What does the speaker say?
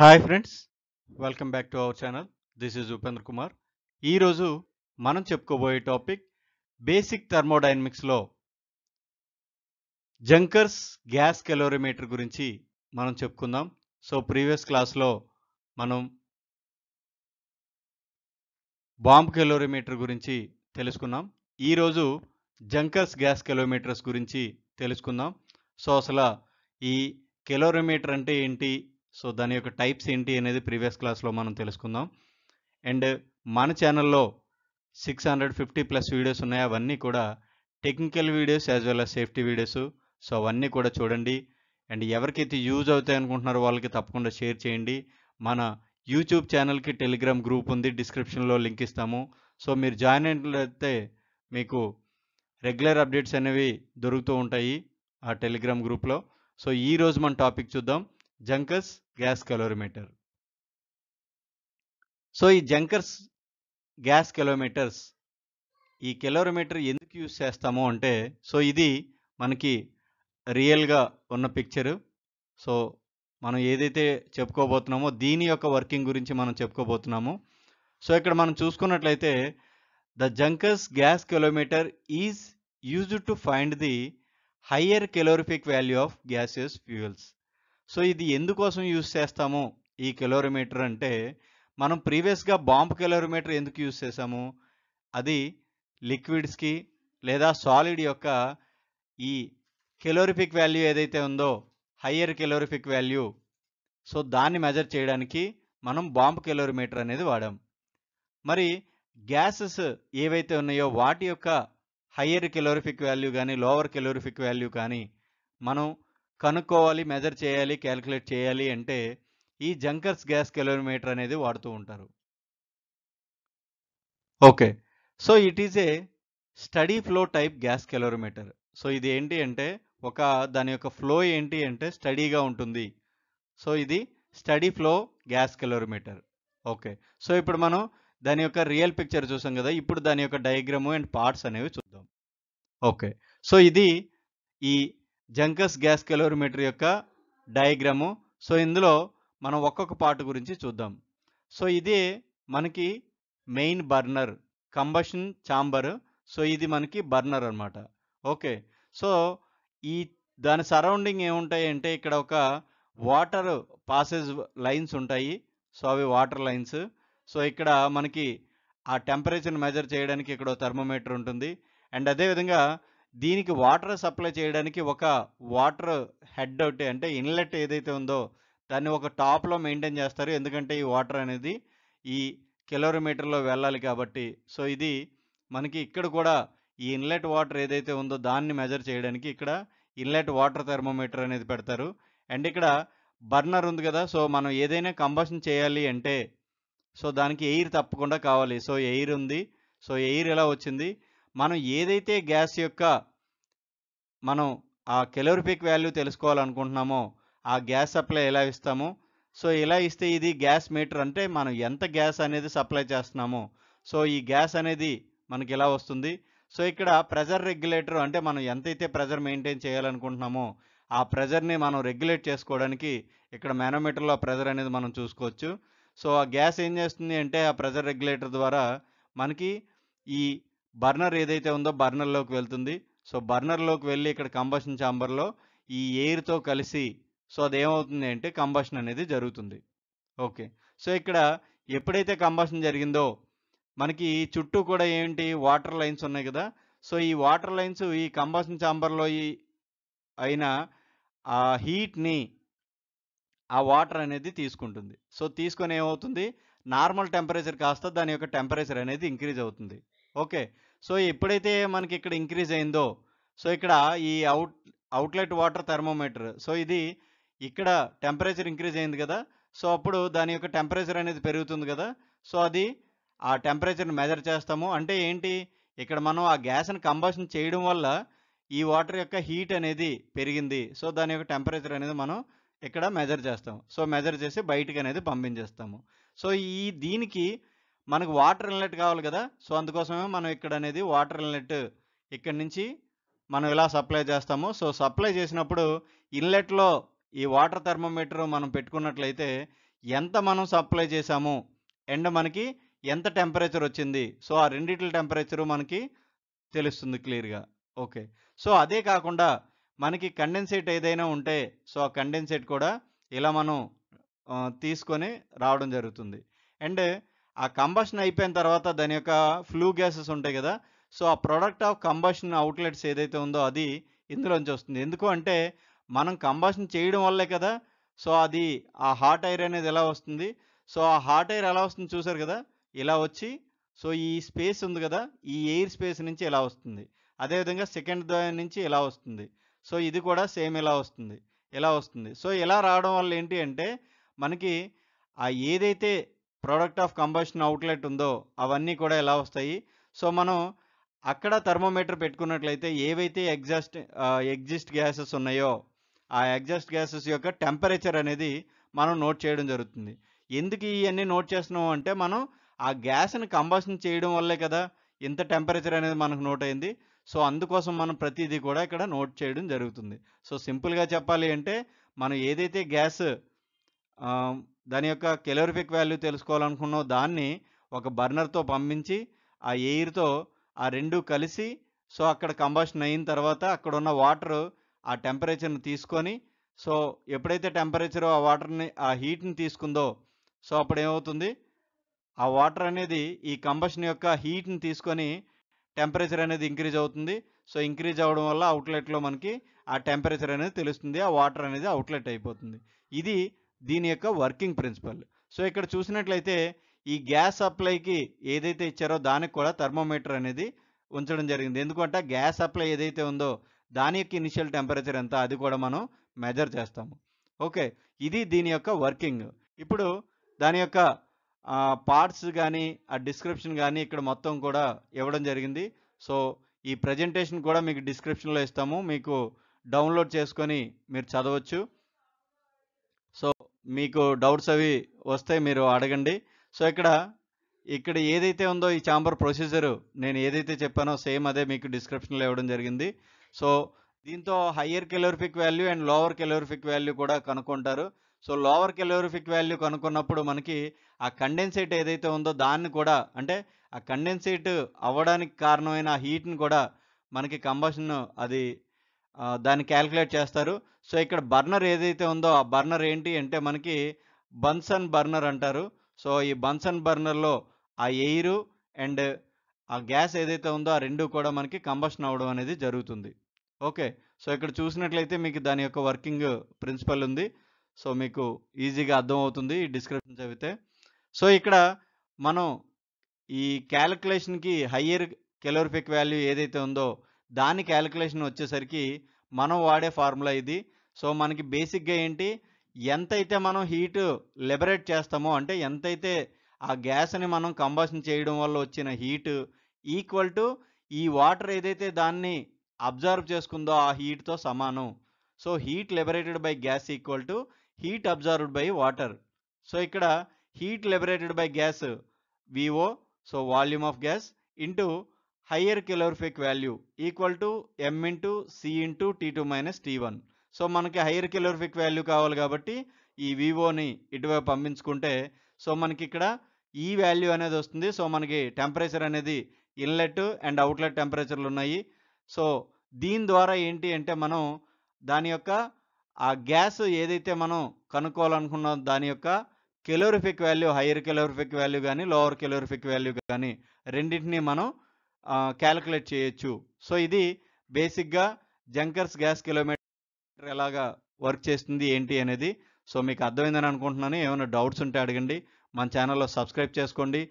hi friends welcome back to our channel this is Upendra Kumar ఈరోజు మనం చెప్పుకోబోయే టాపిక్ బేసిక్ థర్మోడైనమిక్స్లో జంకర్స్ గ్యాస్ కెలోరిమీటర్ గురించి మనం చెప్పుకుందాం సో ప్రీవియస్ క్లాస్లో మనం బాంబ్ కెలోరిమీటర్ గురించి తెలుసుకున్నాం ఈరోజు జంకర్స్ గ్యాస్ కెలోమీటర్స్ గురించి తెలుసుకుందాం సో అసలు ఈ కెలోరిమీటర్ అంటే ఏంటి సో దాని యొక్క టైప్స్ ఏంటి అనేది ప్రీవియస్ క్లాస్లో మనం తెలుసుకుందాం అండ్ మన ఛానల్లో six hundred fifty plus videos ఉన్నాయి అవన్నీ కూడా technical videos as well as safety videos so అవన్నీ కూడా చూడండి అండ్ ఎవరికైతే యూజ్ అవుతాయి అనుకుంటున్నారో వాళ్ళకి తప్పకుండా షేర్ చేయండి మన యూట్యూబ్ ఛానల్కి టెలిగ్రామ్ గ్రూప్ ఉంది డిస్క్రిప్షన్లో లింక్ ఇస్తాము సో మీరు జాయిన్ అయినట్లయితే మీకు రెగ్యులర్ అప్డేట్స్ అనేవి దొరుకుతూ ఉంటాయి ఆ టెలిగ్రామ్ గ్రూప్లో సో ఈరోజు మన టాపిక్ చూద్దాం జంకర్స్ గ్యాస్ కెలోరిమీటర్ సో ఈ జంకర్స్ గ్యాస్ కెలోమీటర్స్ ఈ కెలోరిమీటర్ ఎందుకు యూజ్ చేస్తాము అంటే సో ఇది మనకి రియల్గా ఉన్న పిక్చరు సో మనం ఏదైతే చెప్పుకోబోతున్నామో దీని యొక్క వర్కింగ్ గురించి మనం చెప్పుకోబోతున్నాము సో ఇక్కడ మనం చూసుకున్నట్లయితే the Junkers gas calorimeter is used to find the higher calorific value of gases fuels so ఇది ఎందుకోసం యూజ్ చేస్తాము ఈ కిలోమీటర్ అంటే మనం ప్రీవియస్గా బాంబు కిలోమీటర్ ఎందుకు యూజ్ చేసాము అది లిక్విడ్స్కి లేదా సాలిడ్ యొక్క ఈ కెలోరిఫిక్ వాల్యూ ఏదైతే ఉందో హయ్యర్ కెలోరిఫిక్ వాల్యూ సో దాన్ని మెజర్ చేయడానికి మనం బాంబు కెలోరిమీటర్ అనేది వాడాం మరి గ్యాసెస్ ఏవైతే ఉన్నాయో వాటి యొక్క హయ్యర్ కెలోరిఫిక్ వాల్యూ కానీ లోవర్ కెలోరిఫిక్ వాల్యూ కానీ మనం కనుక్కోవాలి మెజర్ చేయాలి క్యాలిక్యులేట్ చేయాలి అంటే ఈ జంకర్స్ గ్యాస్ కెలోమీటర్ అనేది వాడుతూ ఉంటారు okay so it is a steady flow type gas calorimeter so ఇది ఏంటి అంటే ఒక దాని యొక్క ఫ్లో ఏంటి అంటే స్టడీగా ఉంటుంది సో ఇది steady flow gas calorimeter okay so ఇప్పుడు మనం దాని యొక్క రియల్ పిక్చర్ చూసాం కదా ఇప్పుడు దాని యొక్క డయాగ్రాము అండ్ పార్ట్స్ అనేవి చూద్దాం ఓకే సో ఇది ఈ జంకస్ గ్యాస్ కెలోరిమీటర్ యొక్క డయాగ్రాము సో ఇందులో మనం ఒక్కొక్క పార్ట్ గురించి చూద్దాం సో ఇది మనకి main burner combustion chamber so ఇది మనకి బర్నర్ అనమాట ఓకే సో ఈ దాని సరౌండింగ్ ఏముంటాయి అంటే ఇక్కడ ఒక వాటర్ పాసేజ్ లైన్స్ ఉంటాయి సో అవి వాటర్ లైన్స్ సో ఇక్కడ మనకి ఆ టెంపరేచర్ మెజర్ చేయడానికి ఇక్కడ థర్మోమీటర్ ఉంటుంది అండ్ అదేవిధంగా దీనికి వాటర్ సప్లై చేయడానికి ఒక వాటర్ హెడ్ ఒకటి అంటే ఇన్లెట్ ఏదైతే ఉందో దాన్ని ఒక టాప్లో మెయింటైన్ చేస్తారు ఎందుకంటే ఈ వాటర్ అనేది ఈ కిలోమీటర్లో వెళ్ళాలి కాబట్టి సో ఇది మనకి ఇక్కడ కూడా ఈ ఇన్లెట్ వాటర్ ఏదైతే ఉందో దాన్ని మెజర్ చేయడానికి ఇక్కడ ఇన్లెట్ వాటర్ థర్మోమీటర్ అనేది పెడతారు అండ్ ఇక్కడ బర్నర్ ఉంది కదా సో మనం ఏదైనా కంబషన్ చేయాలి అంటే సో దానికి ఎయిర్ తప్పకుండా కావాలి సో ఎయిర్ ఉంది సో ఎయిర్ ఎలా వచ్చింది మనం ఏదైతే గ్యాస్ యొక్క మనం ఆ కెలోరిఫిక్ వాల్యూ తెలుసుకోవాలనుకుంటున్నామో ఆ గ్యాస్ సప్లై ఎలా ఇస్తామో సో ఇలా ఇస్తే ఇది గ్యాస్ మీటర్ అంటే మనం ఎంత గ్యాస్ అనేది సప్లై చేస్తున్నామో సో ఈ గ్యాస్ అనేది మనకి ఇలా వస్తుంది సో ఇక్కడ ప్రెజర్ రెగ్యులేటర్ అంటే మనం ఎంతైతే ప్రెజర్ మెయింటైన్ చేయాలనుకుంటున్నామో ఆ ప్రెజర్ని మనం రెగ్యులేట్ చేసుకోవడానికి ఇక్కడ మేనోమీటర్లో ప్రెజర్ అనేది మనం చూసుకోవచ్చు సో ఆ గ్యాస్ ఏం చేస్తుంది అంటే ఆ ప్రెజర్ రెగ్యులేటర్ ద్వారా మనకి ఈ బర్నర్ ఏదైతే ఉందో బర్నర్లోకి వెళ్తుంది సో బర్నర్లోకి వెళ్ళి ఇక్కడ కంబషన్ ఛాంబర్లో ఈ ఎయిర్తో కలిసి సో అది అంటే కంబషన్ అనేది జరుగుతుంది ఓకే సో ఇక్కడ ఎప్పుడైతే కంబషన్ జరిగిందో మనకి చుట్టూ కూడా ఏంటి వాటర్ లైన్స్ ఉన్నాయి కదా సో ఈ వాటర్ లైన్స్ ఈ కంబషన్ ఛాంబర్లో ఈ అయిన ఆ హీట్ని ఆ వాటర్ అనేది తీసుకుంటుంది సో తీసుకొని ఏమవుతుంది నార్మల్ టెంపరేచర్ కాస్త దాని యొక్క టెంపరేచర్ అనేది ఇంక్రీజ్ అవుతుంది ఓకే సో ఎప్పుడైతే మనకి ఇక్కడ ఇంక్రీజ్ అయిందో సో ఇక్కడ ఈ out outlet water thermometer so ఇది ఇక్కడ టెంపరేచర్ ఇంక్రీజ్ అయింది కదా సో అప్పుడు దాని యొక్క టెంపరేచర్ అనేది పెరుగుతుంది కదా సో అది ఆ టెంపరేచర్ని మెజర్ చేస్తాము అంటే ఏంటి ఇక్కడ మనం ఆ గ్యాస్ని కంబషన్ చేయడం వల్ల ఈ వాటర్ యొక్క హీట్ అనేది పెరిగింది సో దాని యొక్క టెంపరేచర్ అనేది మనం ఇక్కడ మెజర్ చేస్తాము సో మెజర్ చేసి బయటకు అనేది పంపించేస్తాము సో ఈ దీనికి మనకు వాటర్ ఇన్లెట్ కావాలి కదా సో అందుకోసమే మనం ఇక్కడ అనేది వాటర్ ఇన్లెట్ ఇక్కడ నుంచి మనం ఇలా సప్లై చేస్తాము సో సప్లై చేసినప్పుడు ఇన్లెట్లో ఈ వాటర్ థర్మోమీటర్ మనం పెట్టుకున్నట్లయితే ఎంత మనం సప్లై చేసాము అండ్ మనకి ఎంత టెంపరేచర్ వచ్చింది సో ఆ రెండిట్ల టెంపరేచరు మనకి తెలుస్తుంది క్లియర్గా ఓకే సో అదే కాకుండా మనకి కండెన్సేట్ ఏదైనా ఉంటే సో ఆ కండెన్సేట్ కూడా ఇలా మనం తీసుకొని రావడం జరుగుతుంది అండ్ ఆ కంబషన్ అయిపోయిన తర్వాత దాని యొక్క ఫ్లూ గ్యాసెస్ ఉంటాయి కదా సో ఆ ప్రోడక్ట్ ఆఫ్ కంబషన్ అవుట్లెట్స్ ఏదైతే ఉందో అది ఇందులోంచి వస్తుంది ఎందుకు అంటే మనం కంబషన్ చేయడం వల్లే కదా సో అది ఆ హాట్ ఎయిర్ అనేది ఎలా వస్తుంది సో ఆ హాట్ ఎయిర్ ఎలా వస్తుంది చూసారు కదా ఇలా వచ్చి సో ఈ స్పేస్ ఉంది కదా ఈ ఎయిర్ స్పేస్ నుంచి ఇలా వస్తుంది అదేవిధంగా సెకండ్ ద్వయం నుంచి ఇలా వస్తుంది సో ఇది కూడా సేమ్ ఇలా వస్తుంది ఇలా వస్తుంది సో ఇలా రావడం వల్ల ఏంటి అంటే మనకి ఆ ఏదైతే ప్రోడక్ట్ ఆఫ్ కంబషన్ అవుట్లెట్ ఉందో అవన్నీ కూడా ఎలా వస్తాయి సో మనం అక్కడ థర్మోమీటర్ పెట్టుకున్నట్లయితే ఏవైతే ఎగ్జాస్ట్ ఎగ్జిస్ట్ గ్యాసెస్ ఉన్నాయో ఆ ఎగ్జాస్ట్ గ్యాసెస్ యొక్క టెంపరేచర్ అనేది మనం నోట్ చేయడం జరుగుతుంది ఎందుకు ఇవన్నీ నోట్ చేస్తున్నాం అంటే మనం ఆ గ్యాస్ని కంబషన్ చేయడం వల్లే కదా ఇంత టెంపరేచర్ అనేది మనకు నోట్ అయింది సో అందుకోసం మనం ప్రతిదీ కూడా ఇక్కడ నోట్ చేయడం జరుగుతుంది సో సింపుల్గా చెప్పాలి అంటే మనం ఏదైతే గ్యాస్ దాని యొక్క కెలోరిఫిక్ వాల్యూ తెలుసుకోవాలనుకున్నో దాన్ని ఒక బర్నర్తో పంపించి ఆ ఎయిర్తో ఆ రెండు కలిసి సో అక్కడ కంబషన్ అయిన తర్వాత అక్కడ ఉన్న వాటర్ ఆ టెంపరేచర్ని తీసుకొని సో ఎప్పుడైతే టెంపరేచర్ ఆ వాటర్ని ఆ హీట్ని తీసుకుందో సో అప్పుడు ఏమవుతుంది ఆ వాటర్ అనేది ఈ కంబషన్ యొక్క హీట్ని తీసుకొని టెంపరేచర్ అనేది ఇంక్రీజ్ అవుతుంది సో ఇంక్రీజ్ అవ్వడం వల్ల అవుట్లెట్లో మనకి ఆ టెంపరేచర్ అనేది తెలుస్తుంది ఆ వాటర్ అనేది అవుట్లెట్ అయిపోతుంది ఇది దీని యొక్క వర్కింగ్ ప్రిన్సిపల్ సో ఇక్కడ చూసినట్లయితే ఈ గ్యాస్ సప్లైకి ఏదైతే ఇచ్చారో దానికి కూడా థర్మోమీటర్ అనేది ఉంచడం జరిగింది ఎందుకంటే గ్యాస్ సప్లై ఏదైతే ఉందో దాని యొక్క ఇనిషియల్ టెంపరేచర్ ఎంత అది కూడా మనం మెజర్ చేస్తాము ఓకే ఇది దీని యొక్క వర్కింగ్ ఇప్పుడు దాని యొక్క పార్ట్స్ కానీ ఆ డిస్క్రిప్షన్ కానీ ఇక్కడ మొత్తం కూడా ఇవ్వడం జరిగింది సో ఈ ప్రజెంటేషన్ కూడా మీకు డిస్క్రిప్షన్లో ఇస్తాము మీకు డౌన్లోడ్ చేసుకొని మీరు చదవచ్చు మీకు డౌట్స్ అవి వస్తే మీరు అడగండి సో ఇక్కడ ఇక్కడ ఏదైతే ఉందో ఈ ఛాంబర్ ప్రొసీజర్ నేను ఏదైతే చెప్పానో సేమ్ అదే మీకు డిస్క్రిప్షన్లో ఇవ్వడం జరిగింది సో దీంతో higher calorific value and lower calorific value కూడా కనుక్కుంటారు సో లోవర్ కెలోరిఫిక్ వాల్యూ కనుక్కున్నప్పుడు మనకి ఆ కండెన్సేట్ ఏదైతే ఉందో దాన్ని కూడా అంటే ఆ కండెన్సేట్ అవ్వడానికి కారణమైన ఆ హీట్ని కూడా మనకి కంబషన్ అది దాన్ని క్యాలిక్యులేట్ చేస్తారు సో ఇక్కడ బర్నర్ ఏదైతే ఉందో ఆ బర్నర్ ఏంటి అంటే మనకి బన్సన్ బర్నర్ అంటారు సో ఈ బన్సన్ బర్నర్లో ఆ ఎయిరు అండ్ ఆ గ్యాస్ ఏదైతే ఉందో ఆ రెండు కూడా మనకి కంబషన్ అవ్వడం అనేది జరుగుతుంది ఓకే సో ఇక్కడ చూసినట్లయితే మీకు దాని యొక్క వర్కింగ్ ప్రిన్సిపల్ ఉంది సో మీకు ఈజీగా అర్థమవుతుంది ఈ డిస్క్రిప్షన్ చదివితే సో ఇక్కడ మనం ఈ క్యాలిక్యులేషన్కి హయ్యర్ కెలోరిఫిక్ వాల్యూ ఏదైతే ఉందో దాని క్యాలిక్యులేషన్ వచ్చేసరికి మనం వాడే ఫార్ములా ఇది సో మనకి బేసిక్గా ఏంటి ఎంతైతే మనం హీట్ లిబరేట్ చేస్తామో అంటే ఎంతైతే ఆ గ్యాస్ని మనం కంబషన్ చేయడం వల్ల వచ్చిన హీట్ ఈక్వల్ టు ఈ వాటర్ ఏదైతే దాన్ని అబ్జర్వ్ చేసుకుందో ఆ హీట్తో సమానం so heat liberated by gas equal to heat absorbed by water so ఇక్కడ హీట్ లిబరేటెడ్ బై గ్యాస్ వివో so volume of gas into higher calorific value equal to M into C into T two minus T one so మనకి higher calorific value కావాలి కాబట్టి ఈ వివోని ఇటువైపు పంపించుకుంటే so మనకి ఇక్కడ ఈ వాల్యూ అనేది వస్తుంది సో మనకి టెంపరేచర్ అనేది ఇన్లెట్ అండ్ అవుట్లెట్ టెంపరేచర్లు ఉన్నాయి సో దీని ద్వారా ఏంటి అంటే మనం దాని యొక్క ఆ గ్యాస్ ఏదైతే మనం కనుక్కోవాలనుకున్నాం దాని యొక్క calorific value higher calorific value కానీ లోవర్ కెలోరిఫిక్ వాల్యూ కానీ రెండింటినీ మనం క్యాలిక్యులేట్ చేయొచ్చు సో ఇది బేసిక్గా జంకర్స్ గ్యాస్ కిలోమీటర్ ఎలాగా వర్క్ చేస్తుంది ఏంటి అనేది సో మీకు అర్థమైందని అనుకుంటున్నాను ఏమైనా డౌట్స్ ఉంటే అడగండి మన ఛానల్లో సబ్స్క్రైబ్ చేసుకోండి